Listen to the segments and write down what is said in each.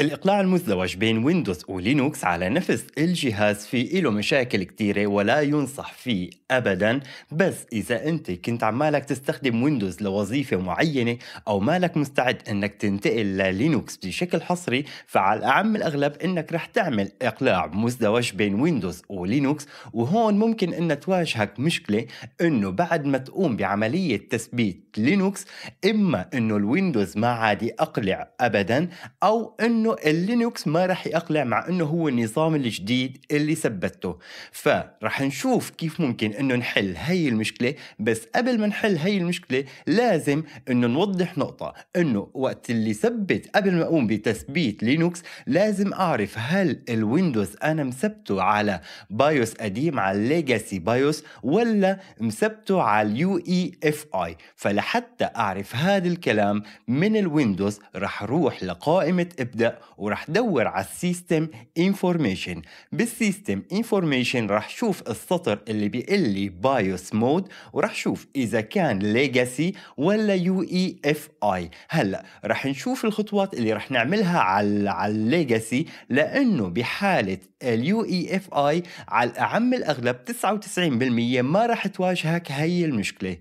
الإقلاع المزدوج بين ويندوز ولينوكس على نفس الجهاز في إله مشاكل كتيرة ولا ينصح فيه أبدا بس إذا أنت كنت عمالك تستخدم ويندوز لوظيفة معينة أو مالك مستعد أنك تنتقل للينوكس بشكل حصري فعلى أعم الأغلب أنك رح تعمل إقلاع مزدوج بين ويندوز ولينوكس وهون ممكن أن تواجهك مشكلة أنه بعد ما تقوم بعملية تثبيت لينوكس إما أنه الويندوز ما عاد يقلع أبدا أو أنه انه اللينوكس ما راح يقلع مع انه هو النظام الجديد اللي ثبته فراح نشوف كيف ممكن انه نحل هي المشكله بس قبل ما نحل هي المشكله لازم انه نوضح نقطه انه وقت اللي ثبت قبل ما اقوم بتثبيت لينوكس لازم اعرف هل الويندوز انا مثبته على بايوس قديم على الليجاسي بايوس ولا مثبته على اليو اي اف اي فلحتى اعرف هذا الكلام من الويندوز راح اروح لقائمه ابدا هلا وراح دور على السيستم انفورميشن بالسيستم انفورميشن راح شوف السطر اللي بيقول لي بايوس مود وراح شوف اذا كان ليجاسي ولا يو اي اف اي هلا راح نشوف الخطوات اللي راح نعملها على على الليجاسي لانه بحاله اليو اي اف اي على الاعم الاغلب 99% ما راح تواجهك هي المشكله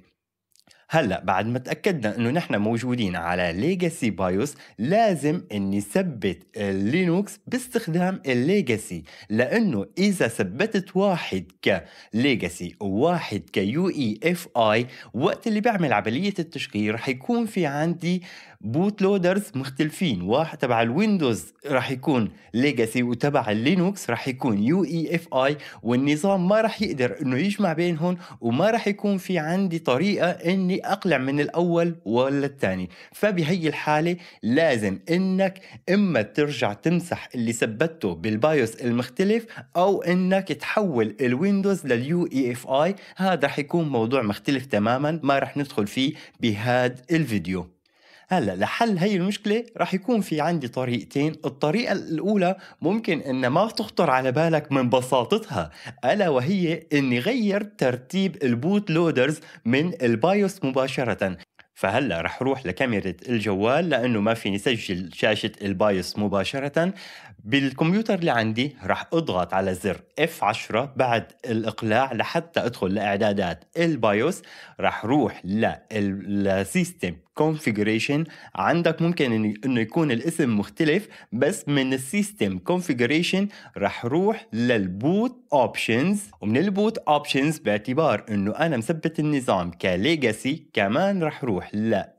هلا بعد ما تاكدنا انه نحن موجودين على ليجاسي بايوس لازم اني ثبت اللينوكس باستخدام الليجاسي لانه اذا ثبتت واحد كليجاسي وواحد كيو اي اف اي وقت اللي بعمل عمليه التشغيل رح يكون في عندي بوت لودرز مختلفين واحد تبع الويندوز رح يكون ليجاسي وتبع اللينوكس رح يكون يو اي اف اي والنظام ما رح يقدر انه يجمع بينهم وما رح يكون في عندي طريقه اني اقلع من الاول ولا الثاني فبهي الحاله لازم انك اما ترجع تمسح اللي ثبته بالبايوس المختلف او انك تحول الويندوز لليو اي اف اي هذا رح يكون موضوع مختلف تماما ما رح ندخل فيه بهذا الفيديو هلا آه، لحل هي المشكله رح يكون في عندي طريقتين الطريقه الاولى ممكن ان ما تخطر على بالك من بساطتها الا وهي اني غير ترتيب البوت لودرز من البايوس مباشره فهلا رح روح لكاميرا الجوال لانه ما فيني سجل شاشه البايس مباشره بالكمبيوتر اللي عندي رح اضغط على زر F10 بعد الاقلاع لحتى ادخل لاعدادات البايوس رح روح للسيستم كونفيجريشن عندك ممكن انه يكون الاسم مختلف بس من السيستم كونفيجريشن رح روح للبوت اوبشنز ومن البوت اوبشنز باعتبار انه انا مثبت النظام كليجاسي كمان رح روح روح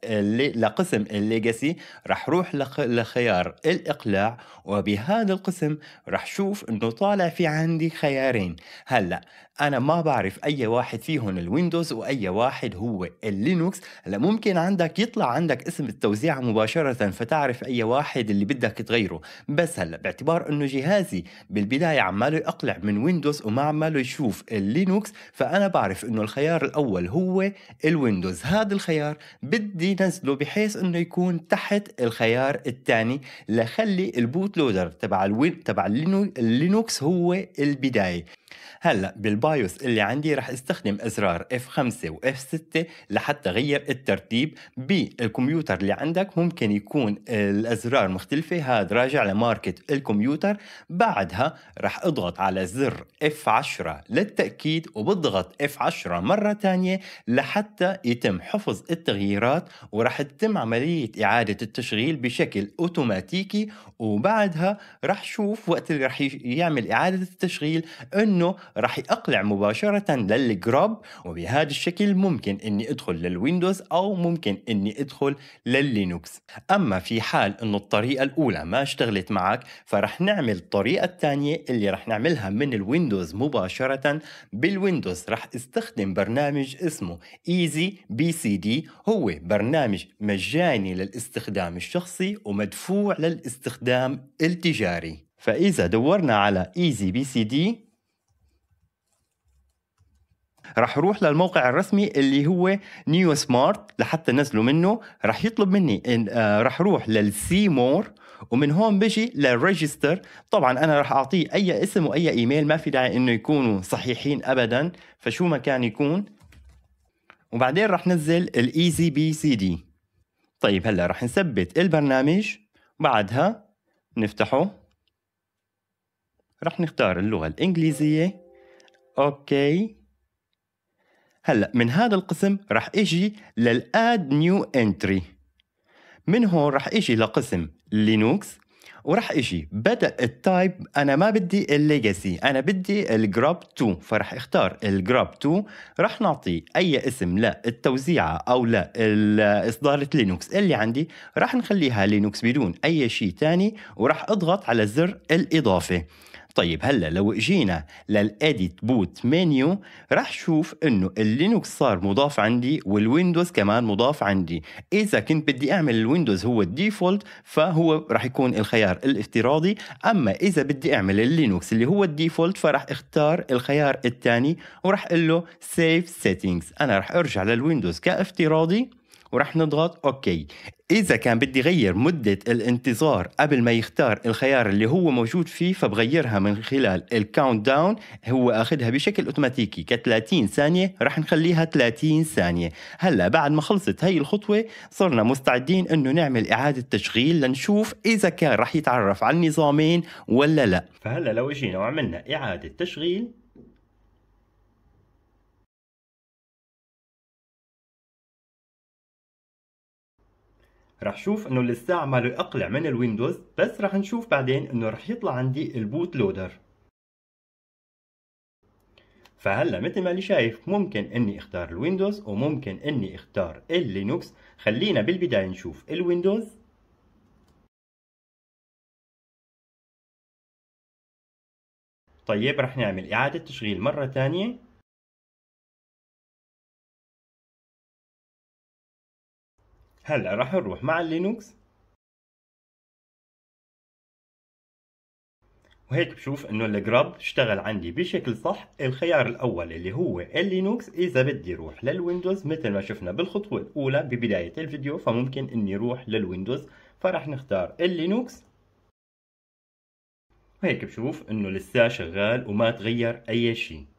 لقسم الليجاسي راح روح لخيار الاقلاع وبهذا القسم راح شوف انه طالع في عندي خيارين هلا انا ما بعرف اي واحد فيهم الويندوز واي واحد هو اللينوكس هلا ممكن عندك يطلع عندك اسم التوزيع مباشره فتعرف اي واحد اللي بدك تغيره بس هلا باعتبار انه جهازي بالبدايه عماله يقلع من ويندوز وما عماله يشوف اللينوكس فانا بعرف انه الخيار الاول هو الويندوز هذا الخيار بدي نزله بحيث انه يكون تحت الخيار الثاني لخلي البوت لودر تبع الوين تبع اللينوكس هو البدايه هلا بالبايوس اللي عندي رح استخدم ازرار F5 و F6 لحتى غير الترتيب بالكمبيوتر اللي عندك ممكن يكون الازرار مختلفه هذا راجع لماركت الكمبيوتر بعدها رح اضغط على زر F10 للتاكيد وبضغط F10 مره ثانيه لحتى يتم حفظ التغيير التغييرات ورح تتم عملية إعادة التشغيل بشكل أوتوماتيكي وبعدها رح شوف وقت اللي رح يعمل إعادة التشغيل أنه رح يأقلع مباشرة للجراب وبهذا الشكل ممكن أني أدخل للويندوز أو ممكن أني أدخل لللينوكس أما في حال أنه الطريقة الأولى ما اشتغلت معك فرح نعمل الطريقة الثانية اللي رح نعملها من الويندوز مباشرة بالويندوز رح استخدم برنامج اسمه ايزي BCD سي دي هو هو برنامج مجاني للاستخدام الشخصي ومدفوع للاستخدام التجاري فإذا دورنا على ايزي e بي سي دي رح روح للموقع الرسمي اللي هو نيو سمارت لحتى نزله منه رح يطلب مني إن آه، رح روح للسي مور ومن هون بجي للريجستر طبعا انا رح اعطيه اي اسم واي ايميل ما في داعي انه يكونوا صحيحين ابدا فشو ما كان يكون وبعدين رح ننزل الايزي بي سي دي طيب هلا رح نثبت البرنامج بعدها نفتحه رح نختار اللغة الإنجليزية أوكي هلا من هذا القسم رح اجي للاد نيو انتري من هون رح اجي لقسم لينوكس وراح اجي بدا التايب انا ما بدي الليجاسي انا بدي الجراب 2 فراح اختار الجراب 2 راح نعطي اي اسم للتوزيعه او لاصداره لينوكس اللي عندي راح نخليها لينوكس بدون اي شيء ثاني وراح اضغط على زر الاضافه طيب هلا لو اجينا للاديت بوت منيو راح شوف انه اللينوكس صار مضاف عندي والويندوز كمان مضاف عندي اذا كنت بدي اعمل الويندوز هو الديفولت فهو راح يكون الخيار الافتراضي اما اذا بدي اعمل اللينوكس اللي هو الديفولت فراح اختار الخيار الثاني وراح اقول له سيف سيتنجز انا راح ارجع للويندوز كافتراضي وراح نضغط اوكي اذا كان بدي غير مده الانتظار قبل ما يختار الخيار اللي هو موجود فيه فبغيرها من خلال الكاونت داون هو اخذها بشكل اوتوماتيكي ك 30 ثانيه راح نخليها 30 ثانيه هلا بعد ما خلصت هي الخطوه صرنا مستعدين انه نعمل اعاده تشغيل لنشوف اذا كان راح يتعرف على النظامين ولا لا فهلا لو اجينا وعملنا اعاده تشغيل راح شوف انه لسه عماله اقلع من الويندوز بس راح نشوف بعدين انه راح يطلع عندي البوت لودر فهلا مثل ما اللي شايف ممكن اني اختار الويندوز وممكن اني اختار اللينوكس خلينا بالبدايه نشوف الويندوز طيب رح نعمل اعاده تشغيل مره ثانيه هلا راح نروح مع اللينوكس وهيك بشوف انه الجراب اشتغل عندي بشكل صح الخيار الاول اللي هو اللينوكس اذا بدي روح للويندوز مثل ما شفنا بالخطوة الاولى ببداية الفيديو فممكن اني روح للويندوز فرح نختار اللينوكس وهيك بشوف انه لسه شغال وما تغير اي شيء